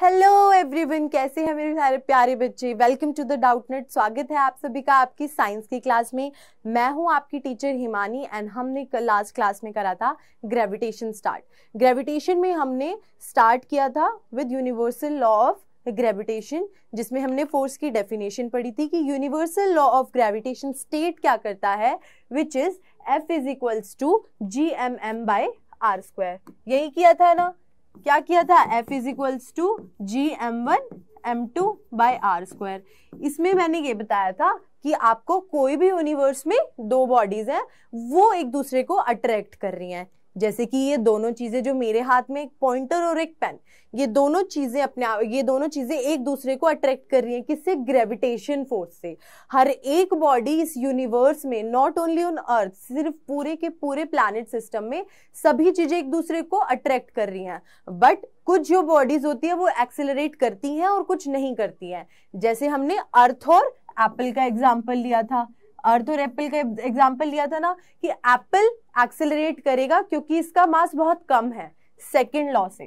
hello everyone कैसे हैं मेरे सारे प्यारे बच्चे वेलकम टू द डाउटनेट स्वागत है आप सभी का आपकी साइंस की क्लास में मैं हूं आपकी टीचर हिमानी एंड हमने लास्ट क्लास में करा था ग्रेविटेशन स्टार्ट ग्रेविटेशन में हमने स्टार्ट किया था with universal law of gravitation जिसमें हमने फोर्स की डेफिनेशन पढ़ी थी कि universal law of gravitation state क्या करता है which is F is equals to G M M by are square यही किया था ना क्या किया था F is equals to G M one M two by R square इसमें मैंने ये बताया था कि आपको कोई भी यूनिवर्स में दो बॉडीज हैं वो एक दूसरे को अट्रैक्ट कर रही हैं जैसे कि ये दोनों चीज़ें जो मेरे हाथ में एक पॉइंटर और एक पेन ये दोनों चीज़ें अपने ये दोनों चीज़ें एक दूसरे को अट्रैक्ट कर रही हैं किससे ग्रेविटेशन फोर्स से हर एक बॉडी इस यूनिवर्स में नॉट ओनली ऑन अर्थ सिर्फ पूरे के पूरे प्लानट सिस्टम में सभी चीज़ें एक दूसरे को अट्रैक्ट कर रही हैं बट कुछ जो बॉडीज होती है वो एक्सेलरेट करती हैं और कुछ नहीं करती हैं जैसे हमने अर्थ और एप्पल का एग्जाम्पल लिया था आर्थर एप्पल का एग्जाम्पल लिया था ना कि एप्पल एक्सेलरेट करेगा क्योंकि इसका मास बहुत कम है सेकेंड लॉ से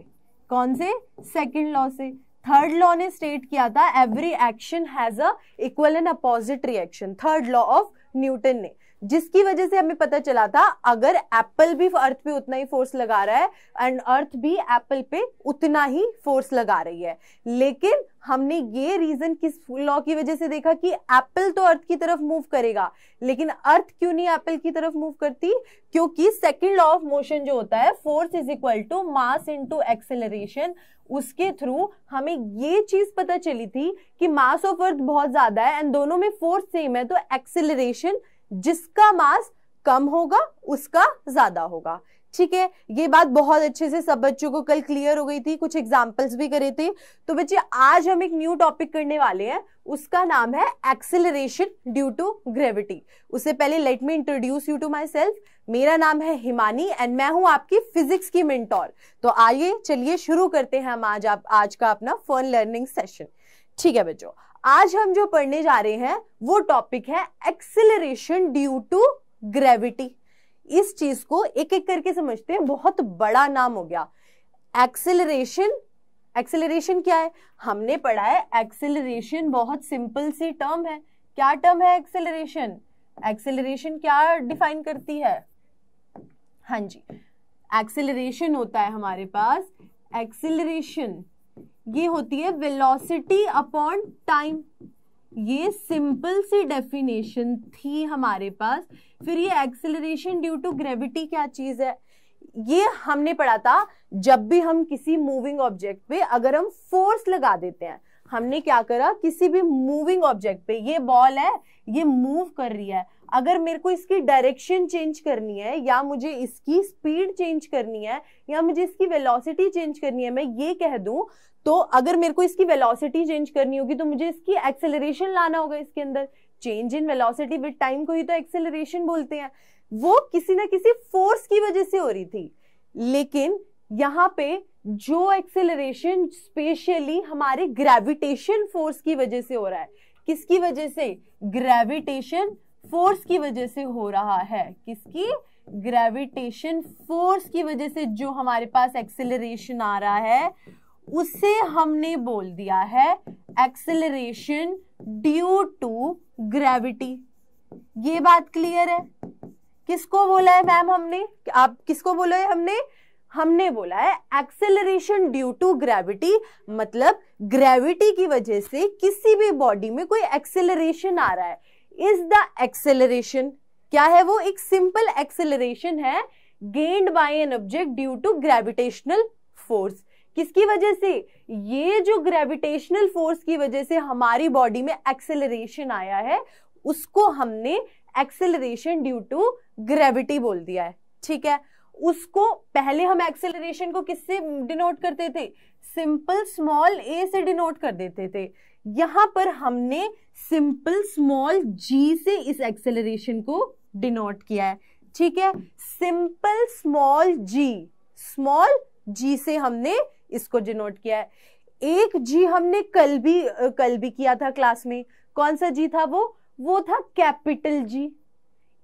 कौन से सेकेंड लॉ से थर्ड लॉ ने स्टेट किया था every action has a equal and opposite reaction third law of Newton ने जिसकी वजह से हमें पता चला था अगर एप्पल भी अर्थ पे उतना ही फोर्स लगा रहा है एंड अर्थ भी एप्पल पे उतना ही फोर्स लगा रही है लेकिन हमने ये रीजन किस लॉ की वजह से देखा कि एप्पल तो अर्थ की तरफ मूव करेगा लेकिन अर्थ क्यों नहीं एप्पल की तरफ मूव करती क्योंकि सेकेंड लॉ ऑफ मोशन जो होता है force is equal to mass to acceleration उसके थ्रू हमें ये चीज पता चली थी कि मास ऑफ अर्थ बहुत ज्यादा है एंड दोनों में फोर्स सेम है तो एक्सेलरेशन जिसका मास कम होगा उसका ज्यादा होगा ठीक है ये बात बहुत अच्छे से सब बच्चों को कल क्लियर हो गई थी कुछ एग्जांपल्स भी करे थे तो बच्चे आज हम एक न्यू टॉपिक करने वाले हैं उसका नाम है एक्सेलरेशन ड्यू टू ग्रेविटी उससे पहले let me introduce you to myself मेरा नाम है हिमानी एंड मैं हूं आपकी फिजिक्स की मेंटोर तो आइए चलिए शुरू करते हैं हम आज आप आज का अपना फन लर्निंग सेशन ठीक है बच्चों आज हम जो पढ़ने जा रहे हैं वो टॉपिक है एक्सिलरेशन ड्यू टू ग्रेविटी इस चीज को एक एक करके समझते हैं बहुत बड़ा नाम हो गया एक्सिलरेशन एक्सिलरेशन क्या है हमने पढ़ा है एक्सिलरेशन बहुत सिंपल सी टर्म है क्या टर्म है एक्सेलरेशन एक्सेलरेशन क्या डिफाइन करती है हाँ जी एक्सेलरेशन होता है हमारे पास एक्सिलरेशन ये होती है वेलोसिटी अपॉन टाइम ये सिंपल सी डेफिनेशन थी हमारे पास फिर ये एक्सेलरेशन ड्यू टू ग्रेविटी क्या चीज है ये हमने पढ़ा था जब भी हम किसी मूविंग ऑब्जेक्ट पे अगर हम फोर्स लगा देते हैं हमने क्या करा किसी भी मूविंग ऑब्जेक्ट पे ये बॉल है ये मूव कर रही है अगर मेरे को इसकी डायरेक्शन चेंज करनी है या मुझे इसकी स्पीड चेंज करनी है या मुझे इसकी वेलोसिटी चेंज करनी है मैं ये कह दूं तो अगर मेरे को इसकी वेलोसिटी चेंज करनी होगी तो मुझे इसकी एक्सेलरेशन लाना होगा इसके अंदर change in velocity with time को ही तो एक्सेलरेशन बोलते हैं वो किसी ना किसी फोर्स की वजह से हो रही थी लेकिन यहाँ पे जो एक्सेलरेशन स्पेशली हमारे ग्रेविटेशन फोर्स की वजह से हो रहा है किसकी वजह से ग्रेविटेशन फोर्स की वजह से हो रहा है किसकी ग्रेविटेशन फोर्स की वजह से जो हमारे पास एक्सेलरेशन आ रहा है उसे हमने बोल दिया है एक्सेलरेशन ड्यू टू ग्रेविटी ये बात क्लियर है किसको बोला है मैम हमने आप किसको बोला है हमने हमने बोला है एक्सेलरेशन ड्यू टू ग्रेविटी मतलब ग्रेविटी की वजह से किसी भी बॉडी में कोई एक्सेलरेशन आ रहा है इज द एक्सेलरेशन क्या है वो एक सिंपल एक्सेलरेशन है gained by an object due to gravitational force किसकी वजह से ये जो ग्रेविटेशनल फोर्स की वजह से हमारी बॉडी में एक्सेलरेशन आया है उसको हमने एक्सेलरेशन ड्यू टू ग्रेविटी बोल दिया है ठीक है उसको पहले हम एक्सेलरेशन को किससे डिनोट करते थे सिंपल स्मॉल ए से डिनोट कर देते थे यहां पर हमने सिंपल स्मॉल जी से इस एक्सेलरेशन को डिनोट किया है ठीक है simple small G small G से हमने इसको डिनोट किया है एक जी हमने कल भी कल भी किया था क्लास में कौन सा जी था वो वो था कैपिटल जी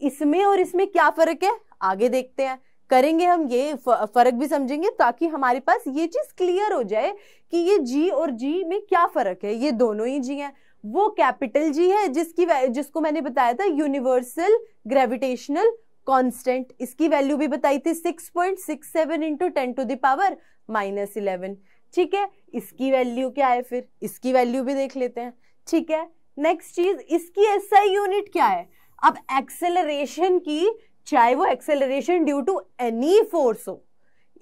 इसमें और इसमें क्या फर्क है आगे देखते हैं करेंगे हम ये फर्क भी समझेंगे ताकि हमारे पास ये चीज क्लियर हो जाए कि ये जी और जी में क्या फर्क है ये दोनों ही जी हैं वो कैपिटल जी है जिसकी जिसको मैंने बताया था यूनिवर्सल ग्रेविटेशनल कांस्टेंट इसकी वैल्यू भी बताई थी six point six seven into ten to the power minus eleven ठीक है इसकी वैल्यू क्या है फिर इसकी वैल्यू भी देख लेते हैं ठीक है नेक्स्ट चीज इसकी एसआई यूनिट क्या है अब एक्सेलरेशन की चाहे वो acceleration due to any force हो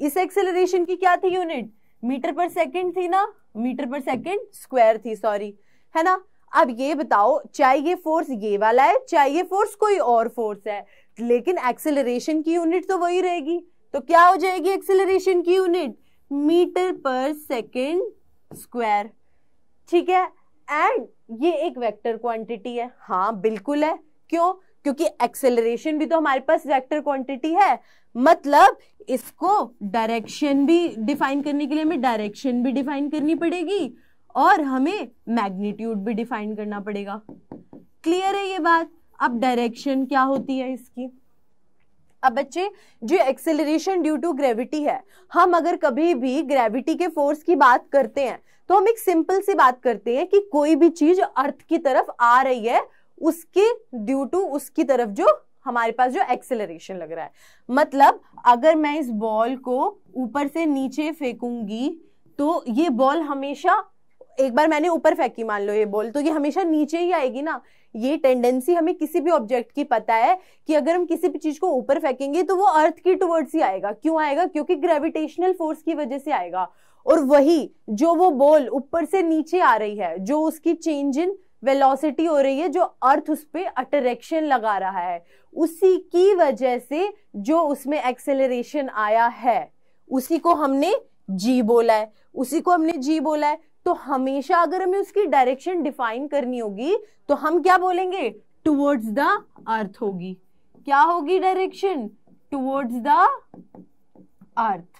इस एक्सेलरेशन की क्या थी यूनिट मीटर पर सेकेंड थी ना मीटर पर सेकेंड स्क्वायर थी सॉरी है ना अब ये बताओ चाहे ये फोर्स ये वाला है चाहे ये फोर्स कोई और फोर्स है लेकिन एक्सेलरेशन की यूनिट तो वही रहेगी तो क्या हो जाएगी एक्सेलरेशन की यूनिट मीटर पर सेकेंड स्क्वायर ठीक है एंड ये एक वेक्टर क्वांटिटी है हाँ बिल्कुल है क्यों क्योंकि एक्सेलरेशन भी तो हमारे पास वेक्टर क्वांटिटी है मतलब इसको डायरेक्शन भी डिफाइन करने के लिए हमें डायरेक्शन भी डिफाइन करनी पड़ेगी और हमें मैग्नीट्यूड भी डिफाइन करना पड़ेगा क्लियर है ये बात अब डायरेक्शन क्या होती है इसकी अब बच्चे जो एक्सेलरेशन ड्यू टू ग्रेविटी है हम अगर कभी भी ग्रेविटी के फोर्स की बात करते हैं तो हम एक सिंपल सी बात करते हैं कि कोई भी चीज अर्थ की तरफ आ रही है उसके ड्यू टू उसकी तरफ जो हमारे पास जो एक्सेलरेशन लग रहा है मतलब अगर मैं इस बॉल को ऊपर से नीचे फेंकूंगी तो ये बॉल हमेशा एक बार मैंने ऊपर फेंकी मान लो ये बॉल तो ये हमेशा नीचे ही आएगी ना ये टेंडेंसी हमें किसी भी ऑब्जेक्ट की पता है कि अगर हम किसी भी चीज को ऊपर फेंकेंगे तो वो अर्थ की टुवर्ड्स ही आएगा क्यों आएगा क्योंकि ग्रेविटेशनल फोर्स की वजह से आएगा और वही जो वो बॉल ऊपर से नीचे आ रही है जो उसकी चेंज इन वेलोसिटी हो रही है जो अर्थ उस पर अट्रैक्शन लगा रहा है उसी की वजह से जो उसमें एक्सेलरेशन आया है उसी को हमने जी बोला है उसी को हमने जी बोला है तो हमेशा अगर हमें उसकी डायरेक्शन डिफाइन करनी होगी तो हम क्या बोलेंगे टुवर्ड्स द अर्थ होगी क्या होगी डायरेक्शन टुवर्ड्स द अर्थ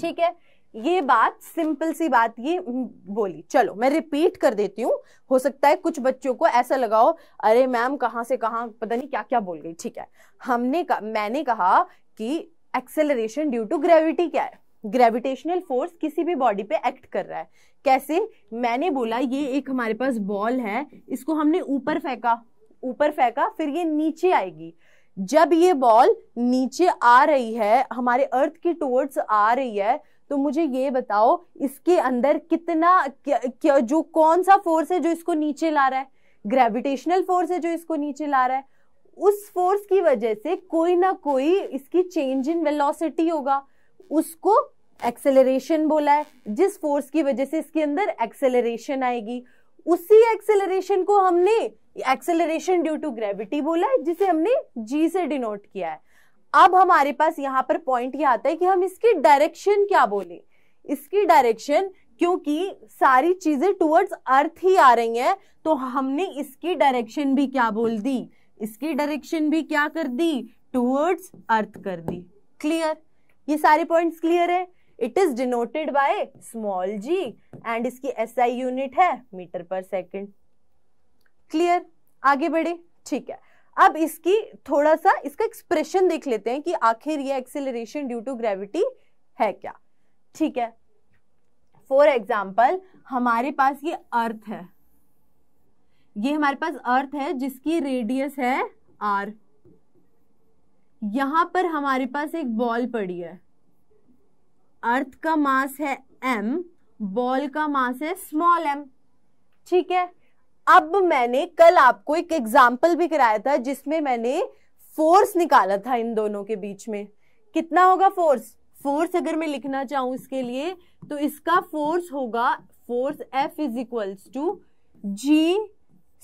ठीक है ये बात सिंपल सी बात ये बोली चलो मैं रिपीट कर देती हूँ हो सकता है कुछ बच्चों को ऐसा लगाओ अरे मैम कहाँ से कहाँ पता नहीं क्या क्या बोल गई ठीक है हमने मैंने कहा कि एक्सेलरेशन ड्यू टू ग्रेविटी क्या है ग्रेविटेशनल फोर्स किसी भी बॉडी पे एक्ट कर रहा है कैसे मैंने बोला ये एक हमारे पास बॉल है इसको हमने ऊपर फेंका ऊपर फेंका फिर ये नीचे आएगी जब ये बॉल नीचे आ रही है हमारे अर्थ की टूवर्ड्स आ रही है तो मुझे ये बताओ इसके अंदर कितना क्या, क्या, जो कौन सा फोर्स है जो इसको नीचे ला रहा है ग्रेविटेशनल फोर्स है जो इसको नीचे ला रहा है उस फोर्स की वजह से कोई ना कोई इसकी चेंज इन वेलोसिटी होगा उसको एक्सेलरेशन बोला है जिस फोर्स की वजह से इसके अंदर एक्सेलरेशन आएगी उसी एक्सेलरेशन को हमने एक्सेलरेशन ड्यू टू ग्रेविटी बोला है जिसे हमने जी से डिनोट किया है अब हमारे पास यहाँ पर पॉइंट ये आता है कि हम इसकी डायरेक्शन क्या बोले इसकी डायरेक्शन क्योंकि सारी चीजें टुवर्ड्स अर्थ ही आ रही हैं तो हमने इसकी डायरेक्शन भी क्या बोल दी इसकी डायरेक्शन भी क्या कर दी टूवर्ड्स अर्थ कर दी क्लियर ये सारे पॉइंट्स क्लियर है it is denoted by small G and इसकी एसआई यूनिट है मीटर पर सेकंड क्लियर आगे बढ़े ठीक है अब इसकी थोड़ा सा इसका एक्सप्रेशन देख लेते हैं कि आखिर ये एक्सेलरेशन ड्यू टू ग्रेविटी है क्या ठीक है फॉर एग्जाम्पल हमारे पास ये अर्थ है ये हमारे पास अर्थ है जिसकी रेडियस है आर यहां पर हमारे पास एक बॉल पड़ी है अर्थ का मास है एम बॉल का मास है स्मॉल एम ठीक है अब मैंने कल आपको एक एग्जाम्पल भी कराया था जिसमें मैंने फोर्स निकाला था इन दोनों के बीच में कितना होगा फोर्स फोर्स अगर मैं लिखना चाहूं इसके लिए तो इसका फोर्स होगा force F is equals to G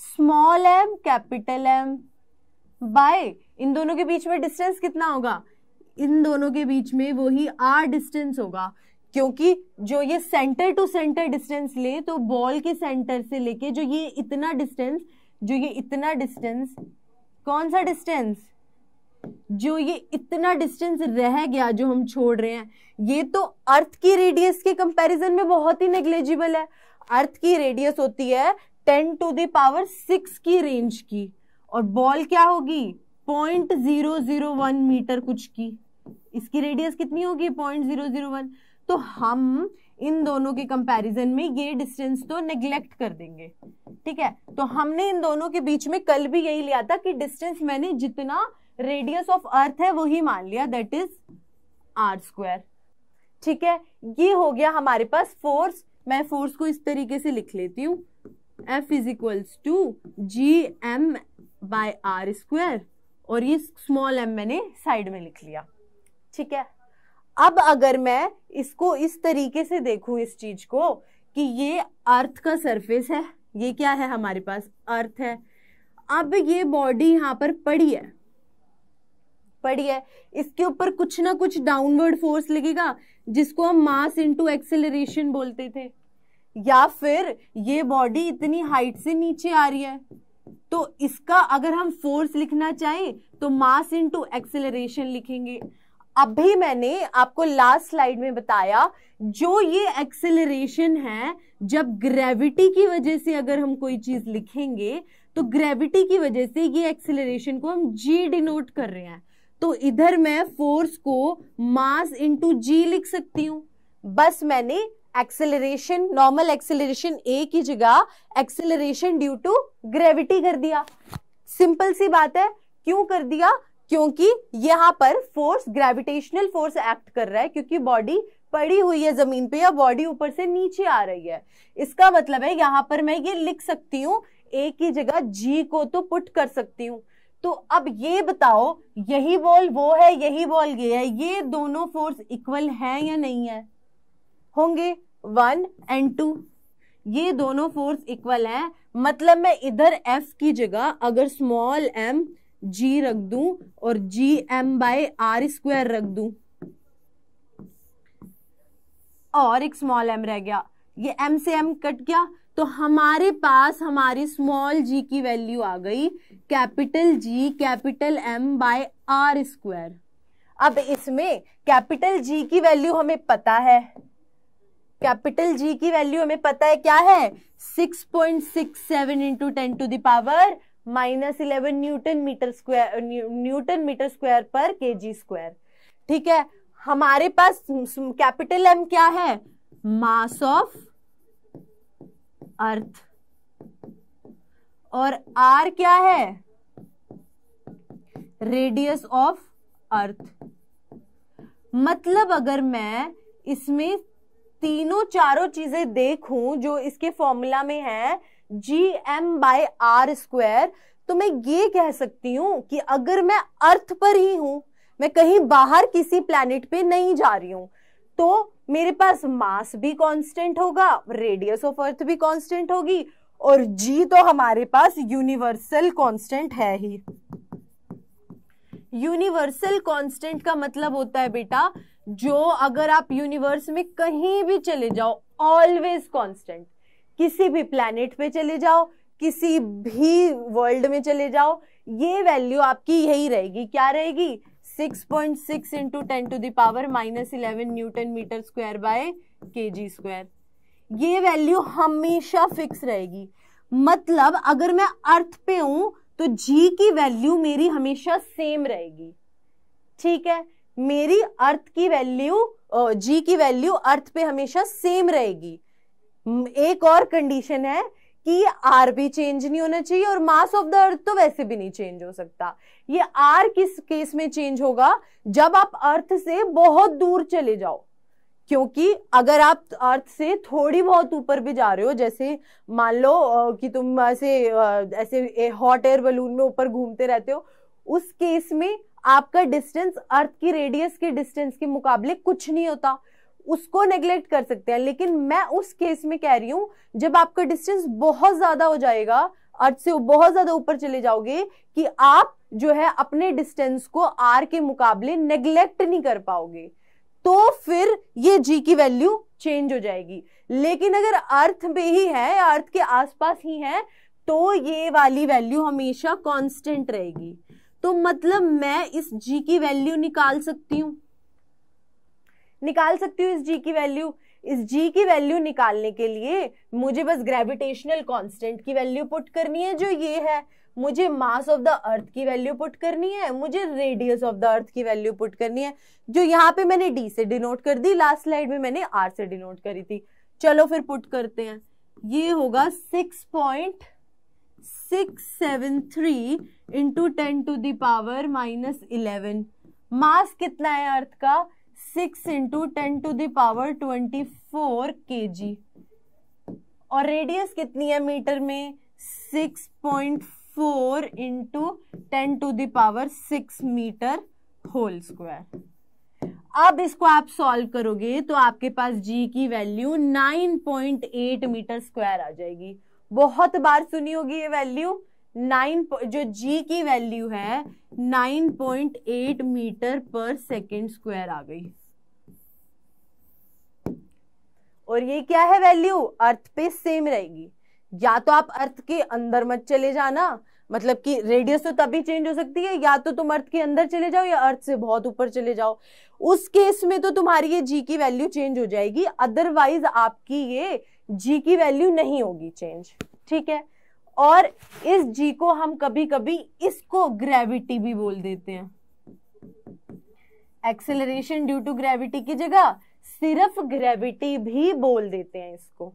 small M capital M by इन दोनों के बीच में डिस्टेंस कितना होगा इन दोनों के बीच में वही आर डिस्टेंस होगा क्योंकि जो ये सेंटर टू सेंटर डिस्टेंस ले तो बॉल के सेंटर से लेके जो ये इतना डिस्टेंस जो ये इतना डिस्टेंस कौन सा डिस्टेंस जो ये इतना डिस्टेंस रह गया जो हम छोड़ रहे हैं ये तो अर्थ की रेडियस के कंपैरिजन में बहुत ही नेग्लेजिबल है अर्थ की रेडियस होती है टेन टू दावर सिक्स की रेंज की और बॉल क्या होगी point zero zero one metre कुछ की इसकी रेडियस कितनी होगी पॉइंट जीरो जीरो वन तो हम इन दोनों के कंपैरिजन में ये डिस्टेंस तो नेग्लेक्ट कर देंगे ठीक है तो हमने इन दोनों के बीच में कल भी यही लिया था कि डिस्टेंस मैंने जितना रेडियस ऑफ अर्थ है वही मान लिया दैट इज आर स्क्वायर ठीक है ये हो गया हमारे पास फोर्स मैं फोर्स को इस तरीके से लिख लेती हूं F is equals to G M by are square और ये स्मॉल एम मैंने साइड में लिख लिया ठीक है अब अगर मैं इसको इस तरीके से देखूं इस चीज को कि ये अर्थ का सरफेस है ये क्या है हमारे पास अर्थ है अब ये बॉडी यहाँ पर पड़ी है पड़ी है इसके ऊपर कुछ ना कुछ डाउनवर्ड फोर्स लगेगा जिसको हम मास इनटू एक्सेलरेशन बोलते थे या फिर ये बॉडी इतनी हाइट से नीचे आ रही है तो इसका अगर हम फोर्स लिखना चाहें तो मास इनटू एक्सेलरेशन लिखेंगे अभी मैंने आपको लास्ट स्लाइड में बताया जो ये एक्सेलरेशन है जब ग्रेविटी की वजह से अगर हम कोई चीज लिखेंगे तो ग्रेविटी की वजह से ये एक्सेलरेशन को हम जी डिनोट कर रहे हैं तो इधर मैं फोर्स को मास इंटू जी लिख सकती हूँ बस मैंने एक्सेलरेशन नॉर्मल एक्सेलरेशन ए की जगह एक्सेलरेशन ड्यू टू ग्रेविटी कर दिया सिंपल सी बात है क्यों कर दिया क्योंकि यहां पर फोर्स ग्रेविटेशनल फोर्स एक्ट कर रहा है क्योंकि बॉडी पड़ी हुई है जमीन पे या बॉडी ऊपर से नीचे आ रही है इसका मतलब है यहां पर मैं ये लिख सकती हूँ ए की जगह जी को तो पुट कर सकती हूँ तो अब ये बताओ यही बॉल वो है यही बॉल ये है ये दोनों फोर्स इक्वल है या नहीं है होंगे वन एंड टू ये दोनों फोर्स इक्वल हैं मतलब मैं इधर एफ की जगह अगर स्मॉल एम जी रख दूं और G M by R square रख दूं और एक स्मॉल एम रह गया ये एम से एम कट गया तो हमारे पास हमारी स्मॉल जी की वैल्यू आ गई capital G capital M by are square अब इसमें कैपिटल जी की वैल्यू हमें पता है कैपिटल जी की वैल्यू हमें पता है क्या है 6.67 point six seven into ten to the power minus eleven newton metre square newton metre square पर के जी स्क्वायर ठीक है हमारे पास कैपिटल एम क्या है मास ऑफ अर्थ और आर क्या है रेडियस ऑफ अर्थ मतलब अगर मैं इसमें तीनों चारों चीजें देखूं जो इसके फॉर्मूला में है G M by are square तो मैं ये कह सकती हूं कि अगर मैं अर्थ पर ही हूं मैं कहीं बाहर किसी प्लेनेट पे नहीं जा रही हूं तो मेरे पास मास भी कांस्टेंट होगा रेडियस ऑफ अर्थ भी कांस्टेंट होगी और जी तो हमारे पास यूनिवर्सल कांस्टेंट है ही यूनिवर्सल कांस्टेंट का मतलब होता है बेटा जो अगर आप यूनिवर्स में कहीं भी चले जाओ ऑलवेज कांस्टेंट किसी भी प्लेनेट पे चले जाओ किसी भी वर्ल्ड में चले जाओ ये वैल्यू आपकी यही रहेगी क्या रहेगी 6.6 point six into ten to the power minus eleven newton metre square by K G square ये वैल्यू हमेशा फिक्स रहेगी मतलब अगर मैं अर्थ पे हूं तो जी की वैल्यू मेरी हमेशा सेम रहेगी ठीक है मेरी अर्थ की वैल्यू जी की वैल्यू अर्थ पे हमेशा सेम रहेगी एक और कंडीशन है कि ये आर भी चेंज नहीं होना चाहिए और मास ऑफ द अर्थ तो वैसे भी नहीं चेंज हो सकता ये आर किस केस में चेंज होगा जब आप अर्थ से बहुत दूर चले जाओ क्योंकि अगर आप अर्थ से थोड़ी बहुत ऊपर भी जा रहे हो जैसे मान लो कि तुम ऐसे ऐसे हॉट एयर बलून में ऊपर घूमते रहते हो उस केस में आपका डिस्टेंस अर्थ की रेडियस के डिस्टेंस के मुकाबले कुछ नहीं होता उसको नेग्लेक्ट कर सकते हैं लेकिन मैं उस केस में कह रही हूँ जब आपका डिस्टेंस बहुत ज्यादा हो जाएगा अर्थ से बहुत ज्यादा ऊपर चले जाओगे कि आप जो है अपने डिस्टेंस को आर के मुकाबले नेग्लेक्ट नहीं कर पाओगे तो फिर ये जी की वैल्यू चेंज हो जाएगी लेकिन अगर अर्थ में ही है अर्थ के आसपास ही है तो ये वाली वैल्यू हमेशा कांस्टेंट रहेगी तो मतलब मैं इस जी की वैल्यू निकाल सकती हूं निकाल सकती हूँ इस जी की वैल्यू इस जी की वैल्यू निकालने के लिए मुझे बस ग्रेविटेशनल कांस्टेंट की वैल्यू पुट करनी है जो ये है मुझे मास ऑफ द अर्थ की वैल्यू पुट करनी है मुझे रेडियस ऑफ द अर्थ की वैल्यू पुट करनी है जो यहाँ पे मैंने डी से डिनोट कर दी लास्ट स्लाइड में मैंने आर से डिनोट करी थी चलो फिर पुट करते हैं ये होगा six point six seven three into ten to the power minus eleven mass कितना है अर्थ का six into ten to the power twenty four K G और रेडियस कितनी है मीटर में six point four into ten to the power six metre whole square अब इसको आप सॉल्व करोगे तो आपके पास जी की वैल्यू 9.8 मीटर स्क्वायर आ जाएगी बहुत बार सुनी होगी ये वैल्यू नाइन जो जी की वैल्यू है 9.8 मीटर पर सेकेंड स्क्वायर आ गई और ये क्या है वैल्यू अर्थ पे सेम रहेगी या तो आप अर्थ के अंदर मत चले जाना मतलब कि रेडियस तो तभी चेंज हो सकती है या तो तुम अर्थ के अंदर चले जाओ या अर्थ से बहुत ऊपर चले जाओ उस केस में तो तुम्हारी ये जी की वैल्यू चेंज हो जाएगी अदरवाइज आपकी ये जी की वैल्यू नहीं होगी चेंज ठीक है और इस जी को हम कभी कभी इसको ग्रेविटी भी बोल देते हैं एक्सेलरेशन ड्यू टू ग्रेविटी की जगह सिर्फ ग्रेविटी भी बोल देते हैं इसको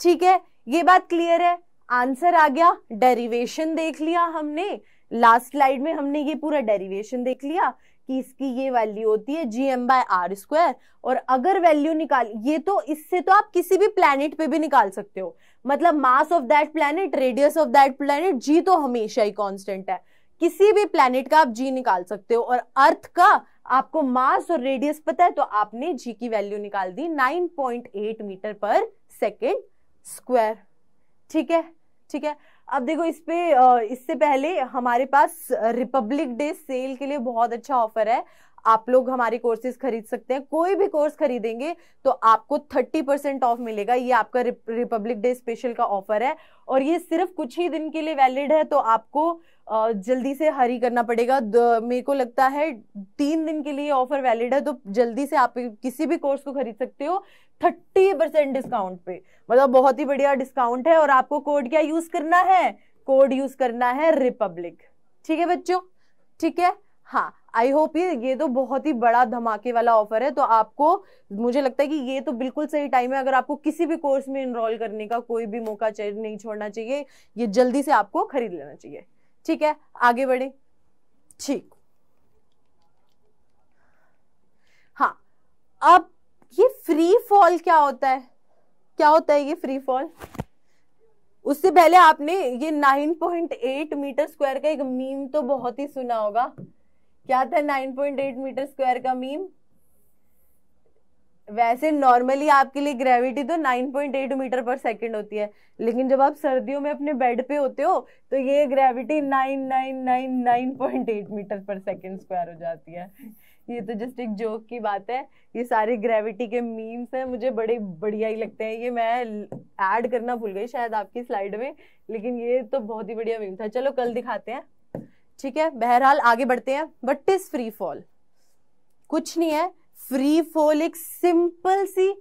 ठीक है ये बात क्लियर है आंसर आ गया डेरिवेशन देख लिया हमने लास्ट स्लाइड में हमने ये पूरा डेरिवेशन देख लिया कि इसकी ये वैल्यू होती है G M by are square और अगर वैल्यू निकाल ये तो इससे तो आप किसी भी प्लेनेट पे भी निकाल सकते हो मतलब mass of that planet radius of that planet G तो हमेशा ही कांस्टेंट है किसी भी प्लेनेट का आप जी निकाल सकते हो और अर्थ का आपको मास और रेडियस पता है तो आपने जी की वैल्यू निकाल दी एट मीटर पर सेकेंड स्क्वायर ठीक है ठीक है अब देखो इस पे इससे पहले हमारे पास रिपब्लिक डे सेल के लिए बहुत अच्छा ऑफर है आप लोग हमारे कोर्सेज खरीद सकते हैं कोई भी कोर्स खरीदेंगे तो आपको 30 परसेंट ऑफ मिलेगा ये आपका रिपब्लिक डे स्पेशल का ऑफर है और ये सिर्फ कुछ ही दिन के लिए वैलिड है तो आपको जल्दी से हरी करना पड़ेगा मेरे को लगता है तीन दिन के लिए ऑफर वैलिड है तो जल्दी से आप किसी भी कोर्स को खरीद सकते हो थर्टी परसेंट डिस्काउंट पे मतलब बहुत ही बढ़िया डिस्काउंट है और आपको कोड क्या यूज करना है कोड यूज करना है रिपब्लिक ठीक है बच्चों ठीक है हाँ आई होप ये ये तो बहुत ही बड़ा धमाके वाला ऑफर है तो आपको मुझे लगता है कि ये तो बिल्कुल सही टाइम है अगर आपको किसी भी कोर्स में इनरोल करने का कोई भी मौका नहीं छोड़ना चाहिए ये जल्दी से आपको खरीद लेना चाहिए ठीक है आगे बढ़े ठीक हाँ अब ये फ्री फॉल क्या होता है क्या होता है ये फ्री फॉल उससे पहले आपने ये 9.8 मीटर स्क्वायर का एक मीम तो बहुत ही सुना होगा क्या था 9.8 मीटर स्क्वायर का मीम वैसे नॉर्मली आपके लिए ग्रेविटी तो 9.8 मीटर पर सेकंड होती है लेकिन जब आप सर्दियों में अपने बेड पे होते हो तो ये gravity 9999.8 metre per second square हो जाती है ये तो जस्ट एक जोक की बात है ये सारे ग्रेविटी के मीम्स हैं मुझे बड़े बढ़िया ही लगते हैं ये मैं ऐड करना भूल गई शायद आपकी स्लाइड में लेकिन ये तो बहुत ही बढ़िया मीम था चलो कल दिखाते हैं ठीक है बहरहाल आगे बढ़ते हैं बट इज फ्री फॉल कुछ नहीं है फ्री फॉल एक सिंपल सी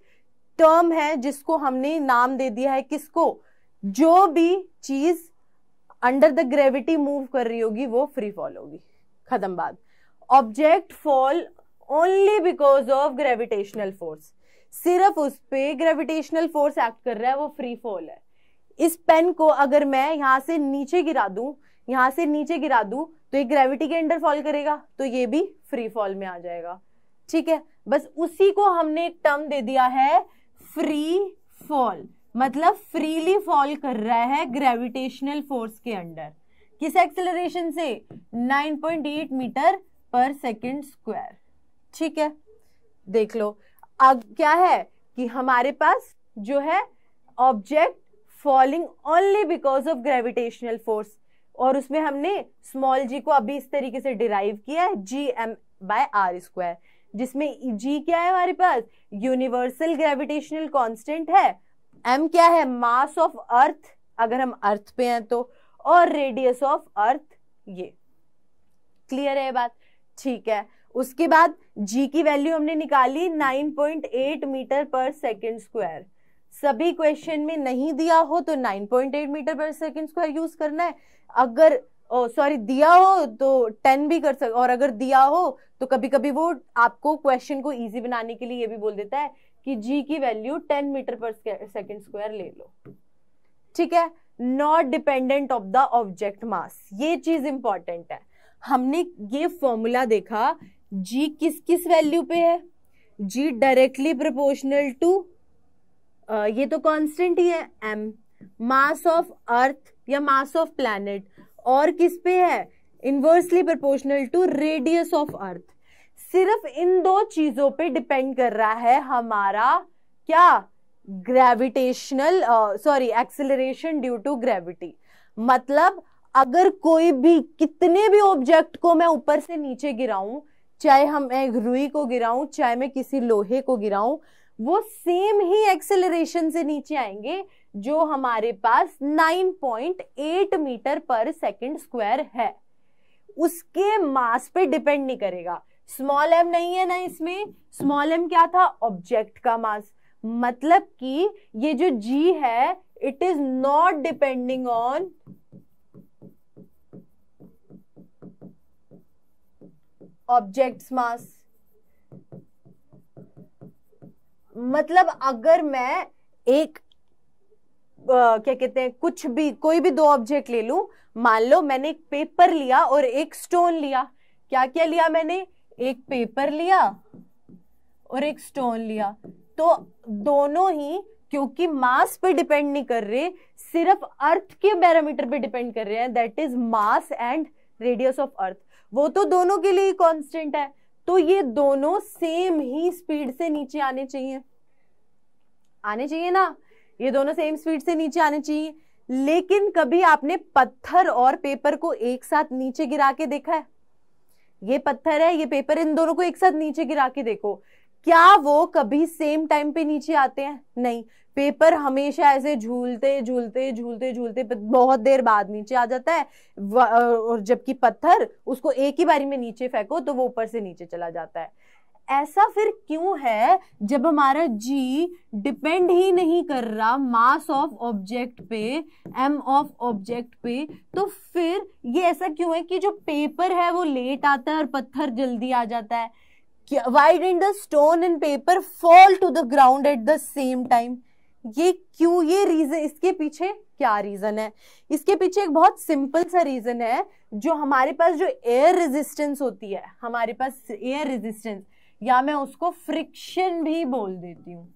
टर्म है जिसको हमने नाम दे दिया है किसको जो भी चीज अंडर द ग्रेविटी मूव कर रही होगी वो फ्री फॉल होगी खत्म बात object fall only because of gravitational force सिर्फ उस पर ग्रेविटेशनल फोर्स एक्ट कर रहा है वो फ्री फॉल है इस पेन को अगर मैं यहाँ से नीचे गिरा दू यहाँ से नीचे गिरा दू तो ये ग्रेविटी के अंडर फॉल करेगा तो ये भी फ्री फॉल में आ जाएगा ठीक है बस उसी को हमने एक टर्म दे दिया है फ्री फॉल मतलब फ्रीली फॉल कर रहा है ग्रेविटेशनल फोर्स के अंडर किस एक्सेलरेशन से 9.8 मीटर पर सेकेंड स्क्वायर ठीक है देख लो अब क्या है कि हमारे पास जो है object falling only because of gravitational force और उसमें हमने स्मॉल जी को अभी इस तरीके से डिराइव किया है G M by are square जिसमें जी क्या है हमारे पास यूनिवर्सल ग्रेविटेशनल कांस्टेंट है एम क्या है मास ऑफ अर्थ अगर हम अर्थ पे हैं तो और रेडियस ऑफ अर्थ ये क्लियर है बात ठीक है उसके बाद जी की वैल्यू हमने निकाली 9.8 मीटर पर सेकेंड स्क्वायर सभी क्वेश्चन में नहीं दिया हो तो 9.8 मीटर पर सेकेंड स्क्वायर यूज करना है अगर सॉरी दिया हो तो टेन भी कर सकते और अगर दिया हो तो कभी कभी वो आपको क्वेश्चन को इजी बनाने के लिए ये भी बोल देता है कि जी की वैल्यू टेन मीटर पर सेकेंड स्क्वायर ले लो ठीक है not dependent of the object mass ये चीज इंपॉर्टेंट है हमने ये फॉर्मूला देखा जी किस किस वैल्यू पे है जी डायरेक्टली प्रोपोर्शनल टू ये तो कांस्टेंट ही है एम मास ऑफ अर्थ या मास ऑफ प्लैनेट और किस पे है inversely proportional to radius of earth सिर्फ इन दो चीजों पे डिपेंड कर रहा है हमारा क्या gravitational sorry acceleration due to gravity मतलब अगर कोई भी कितने भी ऑब्जेक्ट को मैं ऊपर से नीचे गिराऊं चाहे हम एक रुई को गिराऊं चाहे मैं किसी लोहे को गिराऊं वो सेम ही एक्सेलरेशन से नीचे आएंगे जो हमारे पास 9.8 मीटर पर सेकंड स्क्वायर है उसके मास पे डिपेंड नहीं करेगा स्मॉल एम नहीं है ना इसमें स्मॉल एम क्या था ऑब्जेक्ट का मास मतलब कि ये जो जी है it is not depending on objects mass मतलब अगर मैं एक आ, क्या कहते हैं कुछ भी कोई भी दो ऑब्जेक्ट ले लूं मान लो मैंने एक पेपर लिया और एक स्टोन लिया क्या क्या लिया मैंने एक पेपर लिया और एक स्टोन लिया तो दोनों ही क्योंकि मास पे डिपेंड नहीं कर रहे सिर्फ अर्थ के पैरामीटर पे डिपेंड कर रहे हैं that is mass and radius of Earth वो तो दोनों के लिए कांस्टेंट है तो ये दोनों सेम ही स्पीड से नीचे आने चाहिए आने चाहिए ना ये दोनों सेम स्पीड से नीचे आने चाहिए लेकिन कभी आपने पत्थर और पेपर को एक साथ नीचे गिरा के देखा है ये पत्थर है ये पेपर इन दोनों को एक साथ नीचे गिरा के देखो क्या वो कभी सेम टाइम पे नीचे आते हैं नहीं पेपर हमेशा ऐसे झूलते झूलते झूलते झूलते बहुत देर बाद नीचे आ जाता है और जबकि पत्थर उसको एक ही बारी में नीचे फेंको तो वो ऊपर से नीचे चला जाता है ऐसा फिर क्यों है जब हमारा जी डिपेंड ही नहीं कर रहा मास ऑफ ऑब्जेक्ट पे एम ऑफ ऑब्जेक्ट पे तो फिर ये ऐसा क्यों है कि जो पेपर है वो लेट आता है और पत्थर जल्दी आ जाता है why didn't the stone and paper fall to the ground at the same time ये क्यों ये रीजन इसके पीछे क्या रीजन है इसके पीछे एक बहुत सिंपल सा रीजन है जो हमारे पास जो एयर रेजिस्टेंस होती है हमारे पास एयर रेजिस्टेंस या मैं उसको फ्रिक्शन भी बोल देती हूँ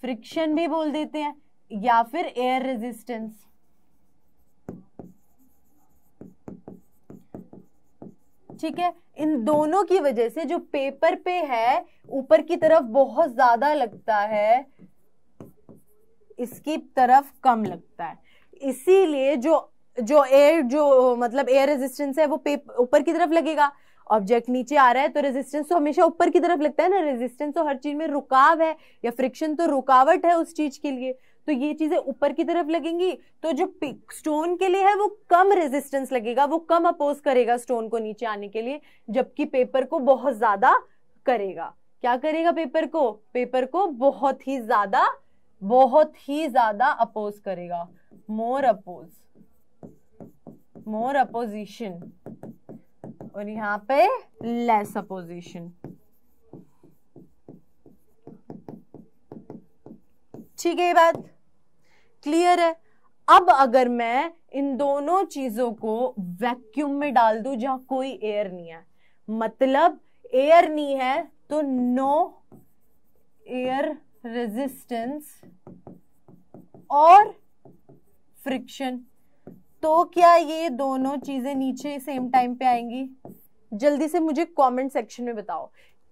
फ्रिक्शन भी बोल देते हैं या फिर एयर रेजिस्टेंस ठीक है इन दोनों की वजह से जो पेपर पे है ऊपर की तरफ बहुत ज्यादा लगता है इसकी तरफ कम लगता है इसीलिए जो जो एयर जो मतलब एयर रेजिस्टेंस है वो ऊपर की तरफ लगेगा ऑब्जेक्ट नीचे आ रहा है तो रेजिस्टेंस तो हमेशा ऊपर की तरफ लगता है ना रेजिस्टेंस तो हर चीज में रुकाव है या फ्रिक्शन तो रुकावट है उस चीज के लिए तो ये चीजें ऊपर की तरफ लगेंगी तो जो स्टोन के लिए है वो कम रेजिस्टेंस लगेगा वो कम अपोज करेगा स्टोन को नीचे आने के लिए जबकि पेपर को बहुत ज्यादा करेगा क्या करेगा पेपर को पेपर को बहुत ही ज्यादा बहुत ही ज्यादा अपोज करेगा मोर अपोज मोर अपोजिशन और यहाँ पे लेस अपोजिशन ठीक है ये बात क्लियर है अब अगर मैं इन दोनों चीजों को वैक्यूम में डाल दू जहां कोई एयर नहीं है मतलब एयर नहीं है तो नो एयर रेजिस्टेंस और फ्रिक्शन तो क्या ये दोनों चीजें नीचे सेम टाइम पे आएंगी जल्दी से मुझे कमेंट सेक्शन में बताओ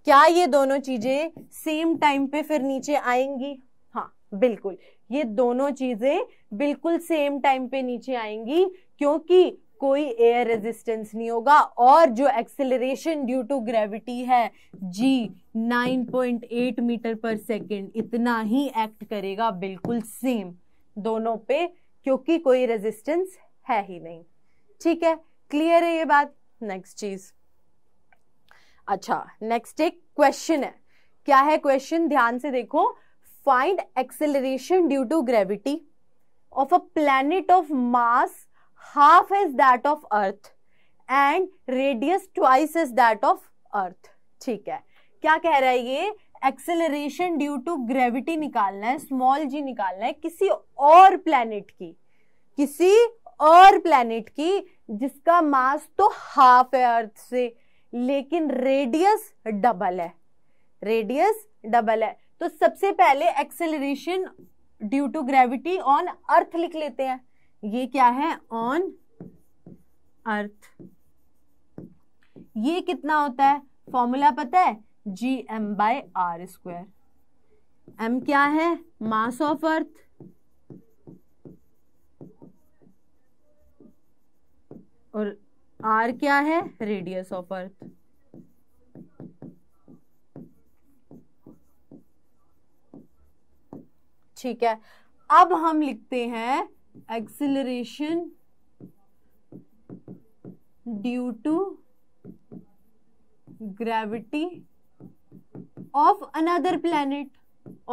क्या ये दोनों चीजें सेम टाइम पे फिर नीचे आएंगी हाँ बिल्कुल ये दोनों चीजें बिल्कुल सेम टाइम पे नीचे आएंगी क्योंकि कोई एयर रेजिस्टेंस नहीं होगा और जो एक्सेलरेशन ड्यू टू ग्रेविटी है जी 9.8 मीटर पर सेकेंड इतना ही एक्ट करेगा बिल्कुल सेम दोनों पे क्योंकि कोई रेजिस्टेंस है ही नहीं ठीक है क्लियर है ये बात नेक्स्ट चीज अच्छा नेक्स्ट एक क्वेश्चन है क्या है क्वेश्चन ध्यान से देखो find acceleration due to gravity of a planet of mass half is that of Earth and radius twice is that of Earth ठीक है क्या कह रहा है ये एक्सेलरेशन ड्यू टू ग्रेविटी निकालना है स्मॉल जी निकालना है किसी और प्लेनेट की किसी और प्लेनेट की जिसका मास तो हाफ है अर्थ से लेकिन रेडियस डबल है रेडियस डबल है तो सबसे पहले acceleration due to gravity on Earth लिख लेते हैं ये क्या है ऑन अर्थ ये कितना होता है फॉर्मूला पता है G M by are square m क्या है मास ऑफ अर्थ और आर क्या है रेडियस ऑफ अर्थ ठीक है अब हम लिखते हैं acceleration due to gravity of another planet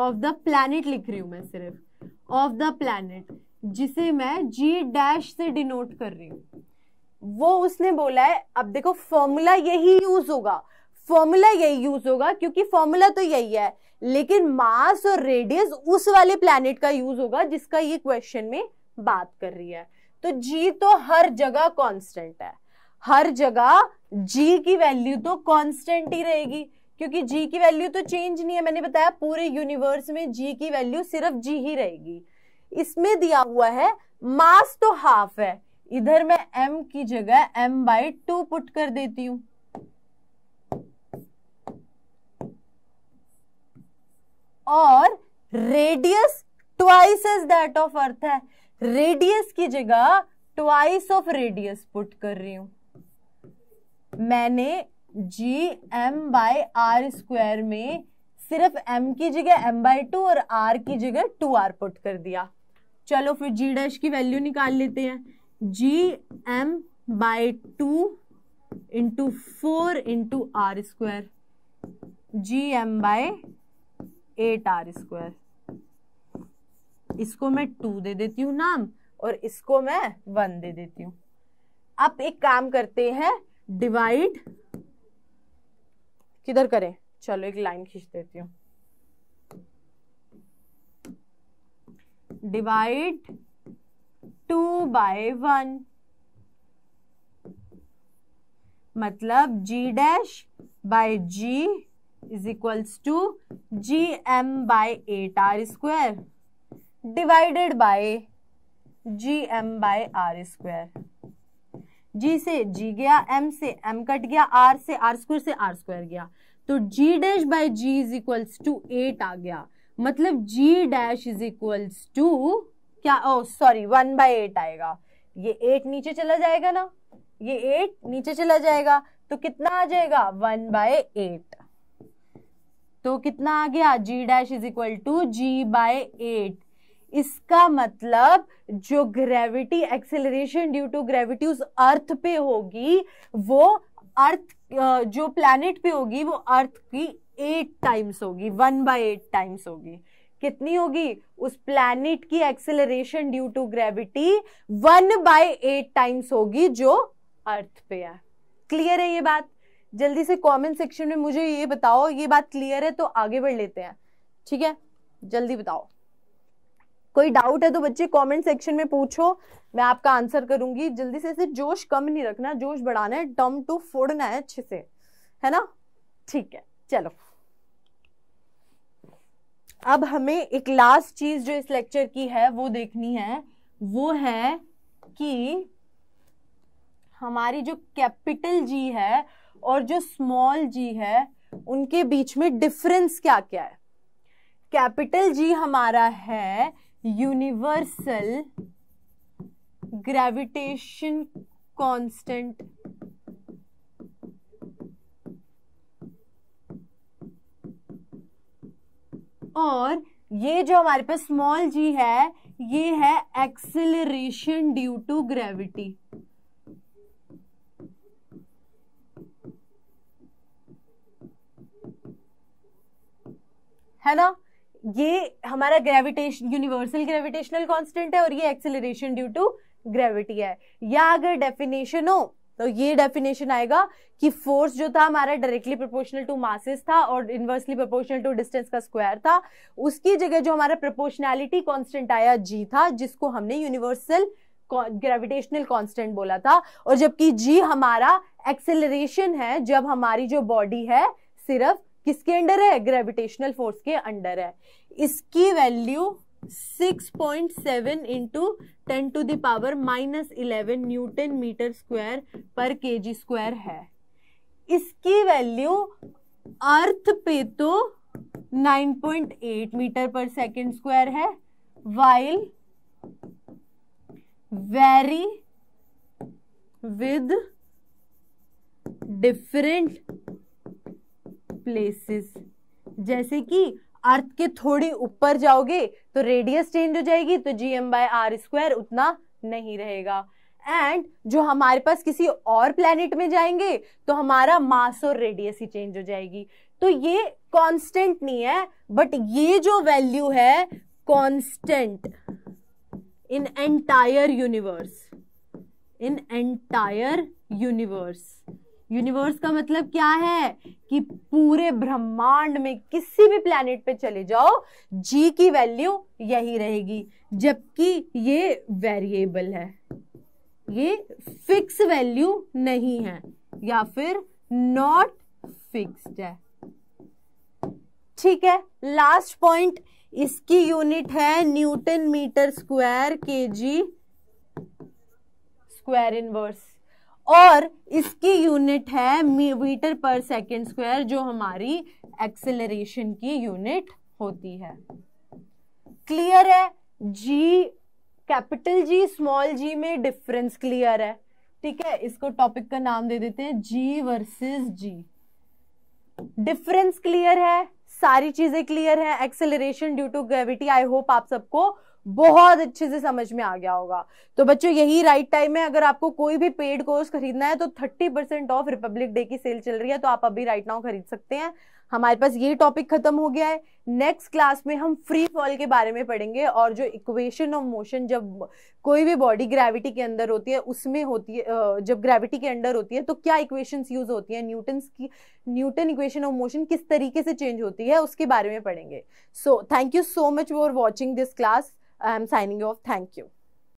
of the planet लिख रही हूं मैं सिर्फ of the planet जिसे मैं g डैश से डिनोट कर रही हूं वो उसने बोला है अब देखो फॉर्मूला यही यूज होगा फॉर्मूला यही यूज होगा क्योंकि फॉर्मूला तो यही है लेकिन मास और रेडियस उस वाले प्लैनेट का यूज होगा जिसका ये क्वेश्चन में बात कर रही है तो जी तो हर जगह कांस्टेंट है हर जगह जी की वैल्यू तो कांस्टेंट ही रहेगी क्योंकि जी की वैल्यू तो चेंज नहीं है मैंने बताया पूरे यूनिवर्स में जी की वैल्यू सिर्फ जी ही रहेगी इसमें दिया हुआ है मास तो हाफ है इधर मैं एम की जगह एम बाई टू पुट कर देती हूं और radius twice as that of Earth है रेडियस की जगह ट्वाइस ऑफ रेडियस पुट कर रही हूं मैंने g M by are square में सिर्फ एम की जगह एम बाय टू और आर की जगह टू आर पुट कर दिया चलो फिर जी डैश की वैल्यू निकाल लेते हैं g M by two into four into r square g M by eight are square इसको मैं टू दे देती हूँ नाम और इसको मैं वन दे देती हूँ अब एक काम करते हैं डिवाइड किधर करें चलो एक लाइन खींच देती हूँ डिवाइड टू बाय वन मतलब G dash by G is equals to G M by eight are square divided by G M by are square G से जी गया एम से एम कट गया आर से R square से R square गया तो G dash by G is equals to eight आ गया मतलब G dash is equals to क्या oh sorry one by eight आएगा ये एट नीचे चला जाएगा ना ये एट नीचे चला जाएगा तो कितना आ जाएगा वन बाय एट तो कितना आ गया g dash is equal to g by eight इसका मतलब जो gravity acceleration due to gravity उस अर्थ पे होगी वो अर्थ जो प्लैनेट पे होगी वो अर्थ की एट टाइम्स होगी वन बाय एट टाइम्स होगी कितनी होगी उस प्लैनेट की acceleration due to gravity one by eight times होगी जो अर्थ पे है क्लियर है ये बात जल्दी से कमेंट सेक्शन में मुझे ये बताओ ये बात क्लियर है तो आगे बढ़ लेते हैं ठीक है जल्दी बताओ कोई डाउट है तो बच्चे कमेंट सेक्शन में पूछो मैं आपका आंसर करूंगी जल्दी से जोश कम नहीं रखना जोश बढ़ाना है टम टू फोड़ना है अच्छे से है ना ठीक है चलो अब हमें एक लास्ट चीज जो इस लेक्चर की है वो देखनी है वो है कि हमारी जो कैपिटल जी है और जो स्मॉल जी है उनके बीच में डिफरेंस क्या क्या है कैपिटल जी हमारा है यूनिवर्सल ग्रेविटेशन कांस्टेंट और ये जो हमारे पास स्मॉल जी है ये है एक्सेलरेशन ड्यू टू ग्रेविटी है ना ये हमारा ग्रेविटेशन यूनिवर्सल ग्रेविटेशनल कांस्टेंट है और ये एक्सेलरेशन ड्यू टू ग्रेविटी है या अगर डेफिनेशन हो तो ये डेफिनेशन आएगा कि फोर्स जो था हमारा डायरेक्टली प्रोपोर्शनल टू मासेस था और इनवर्सली प्रोपोर्शनल टू डिस्टेंस का स्क्वायर था उसकी जगह जो हमारा प्रोपोर्शनैलिटी कांस्टेंट आया जी था जिसको हमने यूनिवर्सल ग्रेविटेशनल कांस्टेंट बोला था और जबकि जी हमारा एक्सेलरेशन है जब हमारी जो बॉडी है सिर्फ किसके अंडर है ग्रेविटेशनल फोर्स के अंडर है इसकी value 6.7 point seven into ten to the power minus eleven newton metre square पर के जी स्क्वायर है इसकी वैल्यू अर्थ पे तो 9.8 मीटर पर सेकेंड स्क्वायर है while vary with different places जैसे कि अर्थ के थोड़ी ऊपर जाओगे तो रेडियस चेंज हो जाएगी तो g M by are square उतना नहीं रहेगा एंड जो हमारे पास किसी और प्लेनेट में जाएंगे तो हमारा मास और रेडियस ही चेंज हो जाएगी तो ये कांस्टेंट नहीं है बट ये जो वैल्यू है constant in entire universe in entire universe universe का मतलब क्या है कि पूरे ब्रह्मांड में किसी भी प्लेनेट पे चले जाओ जी की वैल्यू यही रहेगी जबकि ये वेरिएबल है ये फिक्स वैल्यू नहीं है या फिर नॉट फिक्स्ड है ठीक है लास्ट पॉइंट इसकी यूनिट है newton metre square kg square inverse और इसकी यूनिट है मीटर पर सेकेंड स्क्वायर जो हमारी एक्सेलरेशन की यूनिट होती है क्लियर है जी कैपिटल जी स्मॉल जी में डिफरेंस क्लियर है ठीक है इसको टॉपिक का नाम दे देते हैं g versus g difference clear है सारी चीजें क्लियर है acceleration due to gravity I hope आप सबको बहुत अच्छे से समझ में आ गया होगा तो बच्चों यही राइट टाइम है अगर आपको कोई भी पेड कोर्स खरीदना है तो thirty percent off Republic Day की सेल चल रही है तो आप अभी राइट नाउ खरीद सकते हैं हमारे पास ये टॉपिक खत्म हो गया है नेक्स्ट क्लास में हम फ्री फॉल के बारे में पढ़ेंगे और जो इक्वेशन ऑफ मोशन जब कोई भी बॉडी ग्रेविटी के अंदर होती है उसमें होती है जब ग्रेविटी के अंडर होती है तो क्या इक्वेशंस यूज होती है न्यूटन की न्यूटन इक्वेशन ऑफ मोशन किस तरीके से चेंज होती है उसके बारे में पढ़ेंगे so thank you so much for watching this class I am signing off thank you